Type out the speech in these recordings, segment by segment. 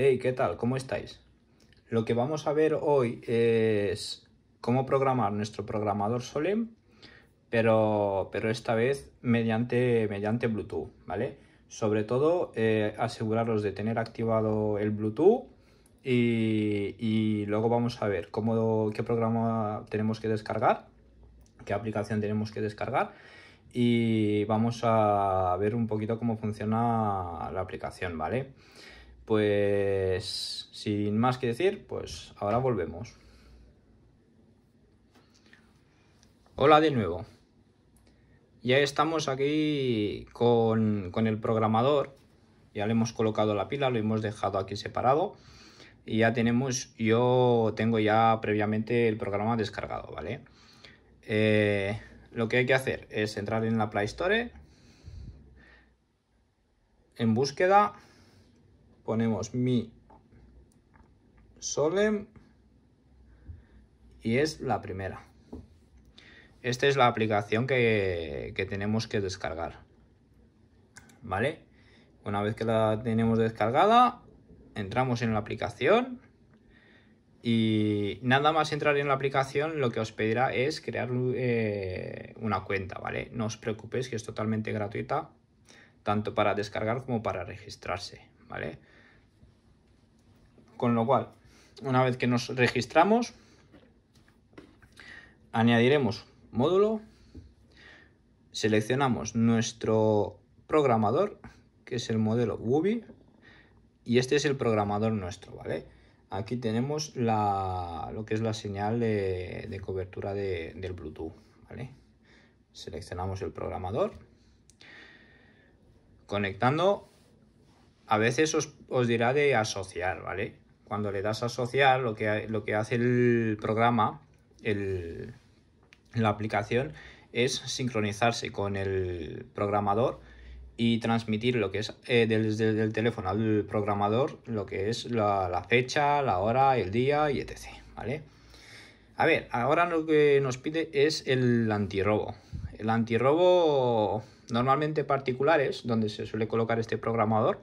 Hey, ¿qué tal? ¿Cómo estáis? Lo que vamos a ver hoy es cómo programar nuestro programador Solem, pero, pero esta vez mediante, mediante Bluetooth, ¿vale? Sobre todo, eh, aseguraros de tener activado el Bluetooth y, luego vamos a ver cómo, qué programa tenemos que descargar, qué aplicación tenemos que descargar y vamos a ver un poquito cómo funciona la aplicación, ¿vale? vale pues sin más que decir, pues ahora volvemos. Hola de nuevo. Ya estamos aquí con, el programador. Ya le hemos colocado la pila, lo hemos dejado aquí separado. Y ya tenemos, yo tengo ya previamente el programa descargado, ¿vale? Eh, lo que hay que hacer es entrar en la Play Store, en búsqueda, ponemos mi Solemn y es la primera. Esta es la aplicación que, tenemos que descargar. ¿Vale? Una vez que la tenemos descargada, entramos en la aplicación y nada más entrar en la aplicación lo que os pedirá es crear eh, una cuenta, ¿vale? No os preocupéis que es totalmente gratuita, tanto para descargar como para registrarse, ¿vale? Con lo cual, una vez que nos registramos, añadiremos módulo, seleccionamos nuestro programador, que es el modelo Wubi, y este es el programador nuestro, ¿vale? Aquí tenemos la, lo que es la señal de, cobertura del Bluetooth, ¿vale? Seleccionamos el programador. Conectando, a veces os dirá de asociar, ¿vale? cuando le das a asociar, lo que, lo que hace el programa, el, la aplicación, es sincronizarse con el programador y transmitir lo que es eh, desde el teléfono al programador lo que es la, fecha, la hora, el día y etc. A ver, ahora lo que nos pide es el antirrobo. El antirrobo normalmente particulares, donde se suele colocar este programador,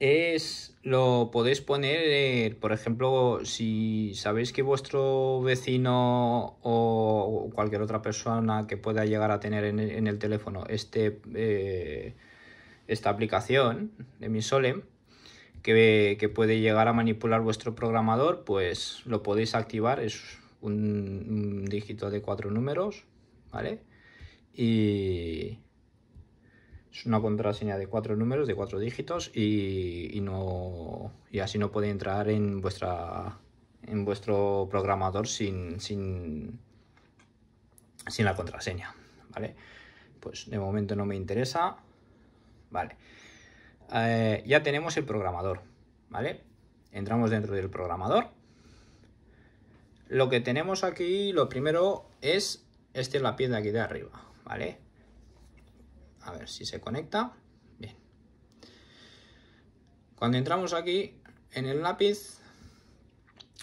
es lo podéis poner, eh, por ejemplo, si sabéis que vuestro vecino o cualquier otra persona que pueda llegar a tener en, el teléfono este, eh, esta aplicación de Mi Solem, que, que, puede llegar a manipular vuestro programador, pues lo podéis activar, es un, un dígito de cuatro números, ¿vale? Y, una contraseña de cuatro números, de cuatro dígitos y, no, y así no puede entrar en, vuestra, en vuestro programador sin, sin, sin la contraseña. ¿Vale? Pues de momento no me interesa. Vale. Eh, ya tenemos el programador. ¿Vale? Entramos dentro del programador. Lo que tenemos aquí, lo primero es, este es la de aquí de arriba, ¿vale? A ver si se conecta. Bien. Cuando entramos aquí en el lápiz,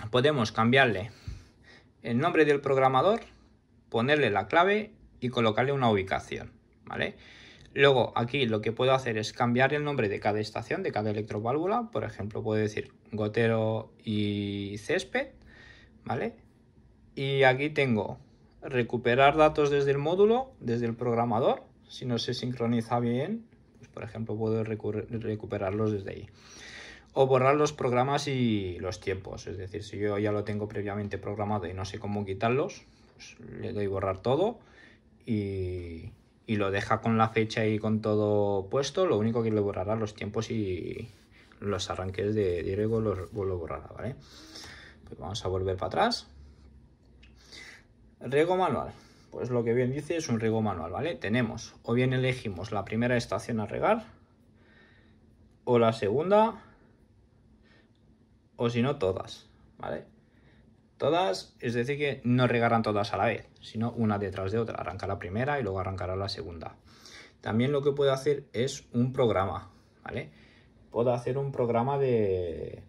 podemos cambiarle el nombre del programador, ponerle la clave y colocarle una ubicación, ¿vale? Luego aquí lo que puedo hacer es cambiar el nombre de cada estación, de cada electroválvula. Por ejemplo, puedo decir gotero y césped, ¿vale? Y aquí tengo recuperar datos desde el módulo, desde el programador, si no se sincroniza bien, pues por ejemplo puedo recuperarlos desde ahí. O borrar los programas y los tiempos. Es decir, si yo ya lo tengo previamente programado y no sé cómo quitarlos, pues, le doy borrar todo y, lo deja con la fecha y con todo puesto. Lo único que le borrará los tiempos y los arranques de Diego los, lo borrará, ¿vale? Pues vamos a volver para atrás. Riego manual. Pues lo que bien dice es un riego manual, ¿vale? Tenemos, o bien elegimos la primera estación a regar, o la segunda, o si no todas, ¿vale? Todas, es decir que no regarán todas a la vez, sino una detrás de otra. Arranca la primera y luego arrancará la segunda. También lo que puedo hacer es un programa, ¿vale? Puedo hacer un programa de,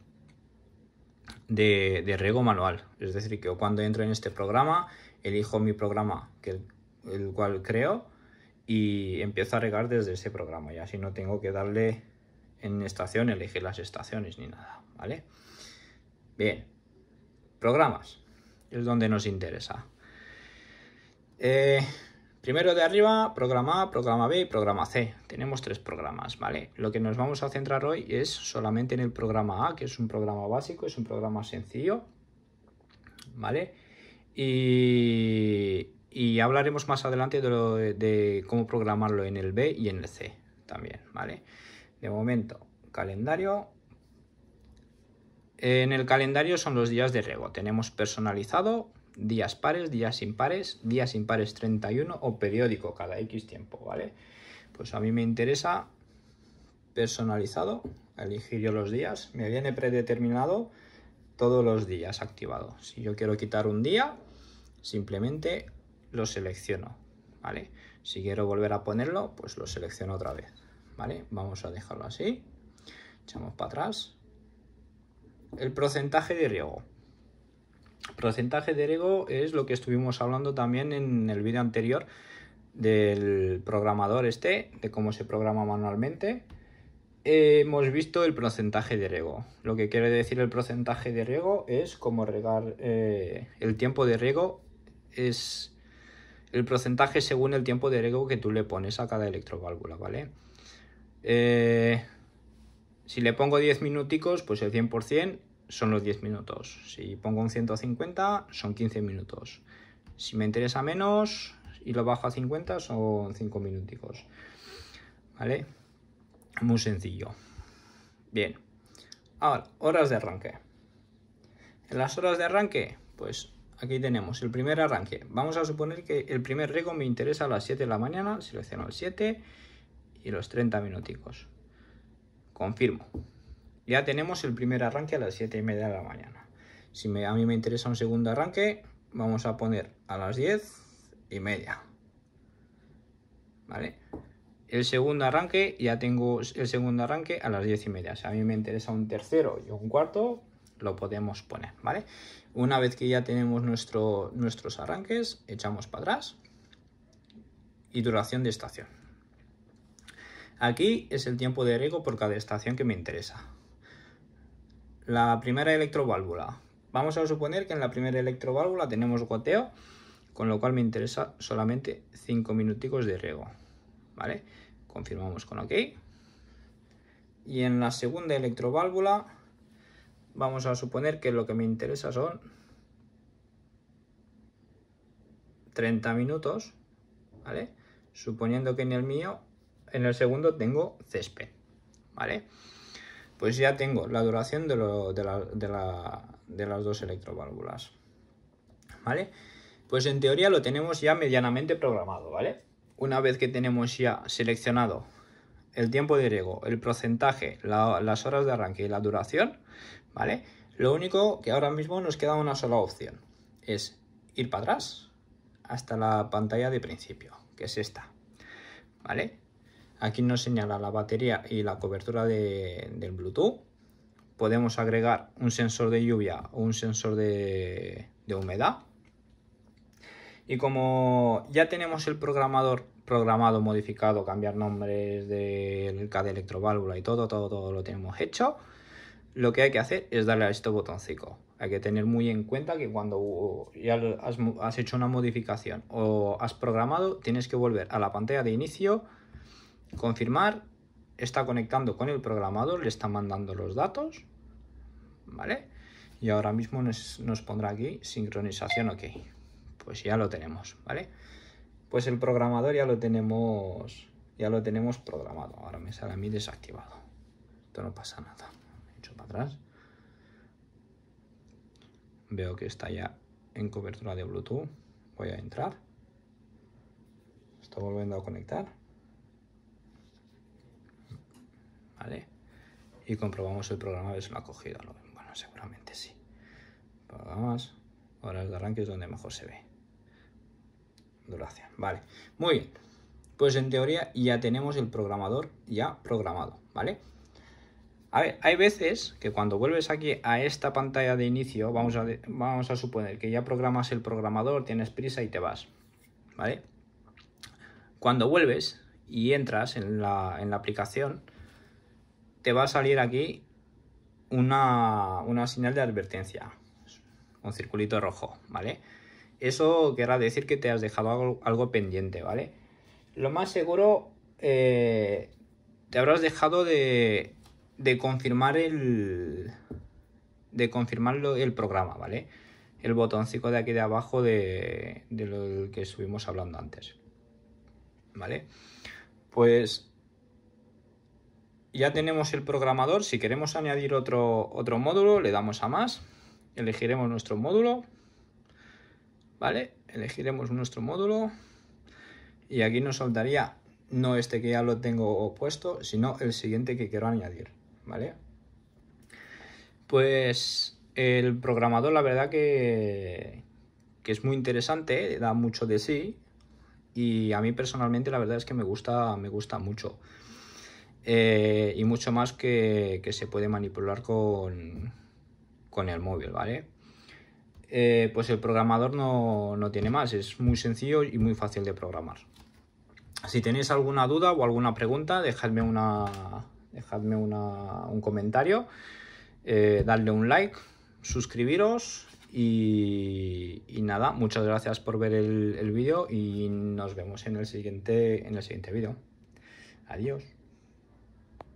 de, de riego manual. Es decir, que cuando entro en este programa elijo mi programa, que el, cual creo, y empiezo a regar desde ese programa. Y así no tengo que darle en estación, elegir las estaciones ni nada, ¿vale? Bien, programas, es donde nos interesa. Eh, primero de arriba, programa A, programa B y programa C. Tenemos tres programas, ¿vale? Lo que nos vamos a centrar hoy es solamente en el programa A, que es un programa básico, es un programa sencillo, ¿vale? Y, hablaremos más adelante de, cómo programarlo en el B y en el C también, ¿vale? De momento, calendario. En el calendario son los días de riego. Tenemos personalizado, días pares, días impares, días impares 31 o periódico cada X tiempo, ¿vale? Pues a mí me interesa personalizado, elegir yo los días. Me viene predeterminado todos los días activado. Si yo quiero quitar un día, simplemente lo selecciono, ¿vale? Si quiero volver a ponerlo, pues lo selecciono otra vez, ¿vale? Vamos a dejarlo así, echamos para atrás. El porcentaje de riego. Porcentaje de riego es lo que estuvimos hablando también en el vídeo anterior del programador este, de cómo se programa manualmente. Eh, hemos visto el porcentaje de riego. Lo que quiere decir el porcentaje de riego es cómo regar eh, el tiempo de riego es el porcentaje según el tiempo de ego que tú le pones a cada electroválvula, ¿vale? Eh, si le pongo 10 minuticos, pues el 100% son los 10 minutos. Si pongo un 150, son 15 minutos. Si me interesa menos y lo bajo a 50, son 5 minuticos. ¿Vale? Muy sencillo. Bien. Ahora, horas de arranque. En las horas de arranque, pues aquí tenemos el primer arranque. Vamos a suponer que el primer rego me interesa a las 7 de la mañana, selecciono el 7 y los 30 minuticos. Confirmo. Ya tenemos el primer arranque a las 7 y media de la mañana. Si a mí me interesa un segundo arranque, vamos a poner a las 10 y media. ¿Vale? El segundo arranque, ya tengo el segundo arranque a las 10 y media. Si a mí me interesa un tercero y un cuarto, lo podemos poner, ¿vale? Una vez que ya tenemos nuestro, nuestros arranques, echamos para atrás y duración de estación. Aquí es el tiempo de riego por cada estación que me interesa. La primera electroválvula. Vamos a suponer que en la primera electroválvula tenemos goteo, con lo cual me interesa solamente 5 minuticos de riego, ¿vale? Confirmamos con OK. Y en la segunda electroválvula Vamos a suponer que lo que me interesa son 30 minutos, ¿vale? Suponiendo que en el mío, en el segundo tengo césped, ¿vale? Pues ya tengo la duración de, de, de, de las dos electroválvulas, ¿vale? Pues en teoría lo tenemos ya medianamente programado, ¿vale? Una vez que tenemos ya seleccionado el tiempo de riego, el porcentaje, las horas de arranque y la duración, ¿vale? Lo único que ahora mismo nos queda una sola opción, es ir para atrás hasta la pantalla de principio, que es esta, ¿vale? Aquí nos señala la batería y la cobertura del Bluetooth. Podemos agregar un sensor de lluvia o un sensor de humedad. Y como ya tenemos el programador programado, modificado, cambiar nombres del de electroválvula y todo, todo, todo lo tenemos hecho, lo que hay que hacer es darle a este botoncito. Hay que tener muy en cuenta que cuando ya has, hecho una modificación o has programado, tienes que volver a la pantalla de inicio, confirmar, está conectando con el programador, le está mandando los datos, ¿vale? Y ahora mismo nos pondrá aquí sincronización OK pues ya lo tenemos, ¿vale? Pues el programador ya lo tenemos, ya lo tenemos programado. Ahora me sale a mí desactivado. Esto no pasa nada. Me echo para atrás. Veo que está ya en cobertura de Bluetooth. Voy a entrar. Está volviendo a conectar. Vale. Y comprobamos el programa a ver si lo ha cogido. Bueno, seguramente sí. Programas, Ahora de arranque es donde mejor se ve duración. Vale, muy bien. Pues en teoría ya tenemos el programador ya programado, ¿vale? A ver, hay veces que cuando vuelves aquí a esta pantalla de inicio, vamos a, vamos a suponer que ya programas el programador, tienes prisa y te vas, ¿vale? Cuando vuelves y entras en la, en la aplicación, te va a salir aquí una, una señal de advertencia, un circulito rojo, ¿vale? Eso querrá decir que te has dejado algo, pendiente, ¿vale? Lo más seguro, eh, te habrás dejado de, de confirmar el de confirmarlo el programa, ¿vale? El botoncito de aquí de abajo de, lo del que estuvimos hablando antes. ¿Vale? Pues ya tenemos el programador. Si queremos añadir otro, otro módulo, le damos a más. Elegiremos nuestro módulo. ¿vale? Elegiremos nuestro módulo y aquí nos saltaría no este que ya lo tengo puesto, sino el siguiente que quiero añadir, ¿vale? Pues el programador la verdad que, es muy interesante, eh, da mucho de sí y a mí personalmente la verdad es que me gusta, me gusta mucho. Eh, y mucho más que, se puede manipular con el móvil, ¿vale? Eh, pues el programador no, tiene más. Es muy sencillo y muy fácil de programar. Si tenéis alguna duda o alguna pregunta, dejadme, una, dejadme un comentario, eh, darle un like, suscribiros y, nada, muchas gracias por ver el, el vídeo y nos vemos en el siguiente, en el siguiente vídeo. Adiós.